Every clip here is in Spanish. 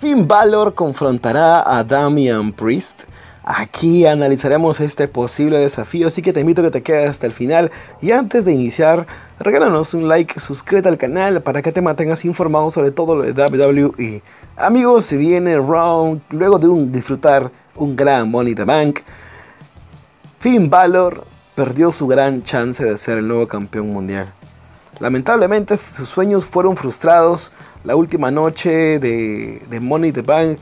Finn Balor confrontará a Damian Priest. Aquí analizaremos este posible desafío, así que te invito a que te quedes hasta el final. Y antes de iniciar, regálanos un like, suscríbete al canal para que te mantengas informado sobre todo lo de WWE. Amigos, si viene Round, luego de un, disfrutar un gran Money the Bank, Finn Balor perdió su gran chance de ser el nuevo campeón mundial. Lamentablemente sus sueños fueron frustrados. La última noche de, de Money the Bank,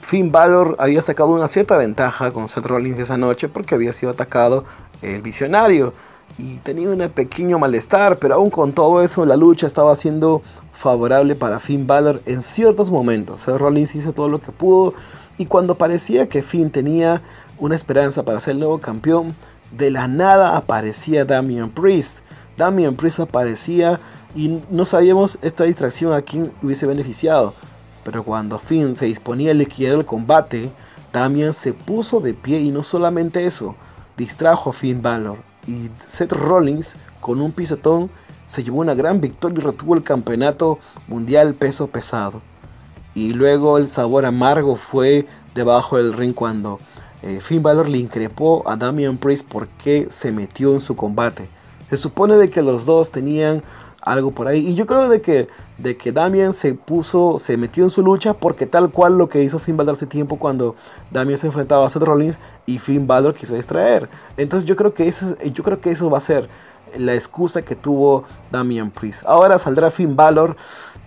Finn Balor había sacado una cierta ventaja con Seth Rollins esa noche porque había sido atacado el visionario y tenía un pequeño malestar, pero aún con todo eso la lucha estaba siendo favorable para Finn Balor en ciertos momentos. Seth Rollins hizo todo lo que pudo y cuando parecía que Finn tenía una esperanza para ser el nuevo campeón, de la nada aparecía Damian Priest Damian Empresa aparecía y no sabíamos esta distracción a quién hubiese beneficiado. Pero cuando Finn se disponía a liquidar el combate, Damian se puso de pie y no solamente eso, distrajo a Finn Balor y Seth Rollins con un pisotón se llevó una gran victoria y retuvo el campeonato mundial peso pesado. Y luego el sabor amargo fue debajo del ring cuando eh, Finn Balor le increpó a Damian Priest porque se metió en su combate. Se supone de que los dos tenían algo por ahí. Y yo creo de que, de que Damian se puso, se metió en su lucha porque tal cual lo que hizo Finn Balor hace tiempo cuando Damian se enfrentaba a Seth Rollins y Finn Balor quiso extraer Entonces yo creo que eso, yo creo que eso va a ser la excusa que tuvo Damian Priest. Ahora saldrá Finn Balor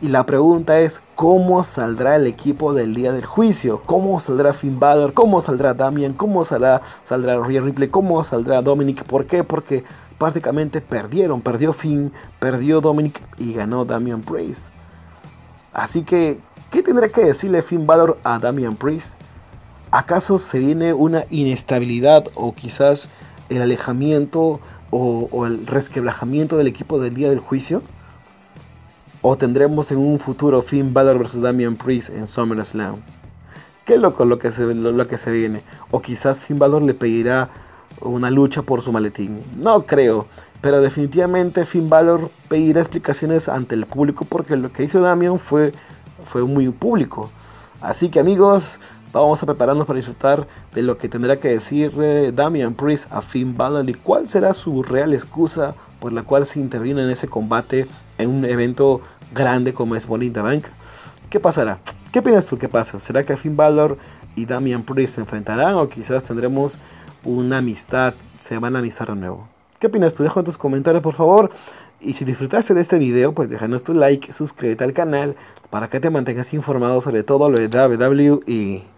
y la pregunta es cómo saldrá el equipo del día del juicio, cómo saldrá Finn Balor, cómo saldrá Damian, cómo saldrá, saldrá Roger Ripley, cómo saldrá Dominic, ¿por qué? Porque prácticamente perdieron, perdió Finn, perdió Dominic y ganó Damian Priest. Así que, ¿qué tendrá que decirle Finn Balor a Damian Priest? ¿Acaso se viene una inestabilidad o quizás el alejamiento o, el resquebrajamiento del equipo del día del juicio? ¿O tendremos en un futuro Finn Balor vs Damian Priest en SummerSlam? Qué loco lo que, se, lo que se viene. O quizás Finn Balor le pedirá una lucha por su maletín. No creo. Pero definitivamente Finn Balor pedirá explicaciones ante el público porque lo que hizo Damian fue, fue muy público. Así que amigos, Vamos a prepararnos para disfrutar de lo que tendrá que decir eh, Damian Priest a Finn Balor y cuál será su real excusa por la cual se interviene en ese combate en un evento grande como es Bonita Bank. ¿Qué pasará? ¿Qué opinas tú? ¿Qué pasa? ¿Será que Finn Balor y Damian Priest se enfrentarán o quizás tendremos una amistad, se van a amistad de nuevo? ¿Qué opinas tú? Deja tus comentarios por favor. Y si disfrutaste de este video, pues déjanos tu like, suscríbete al canal para que te mantengas informado sobre todo lo de WWE y...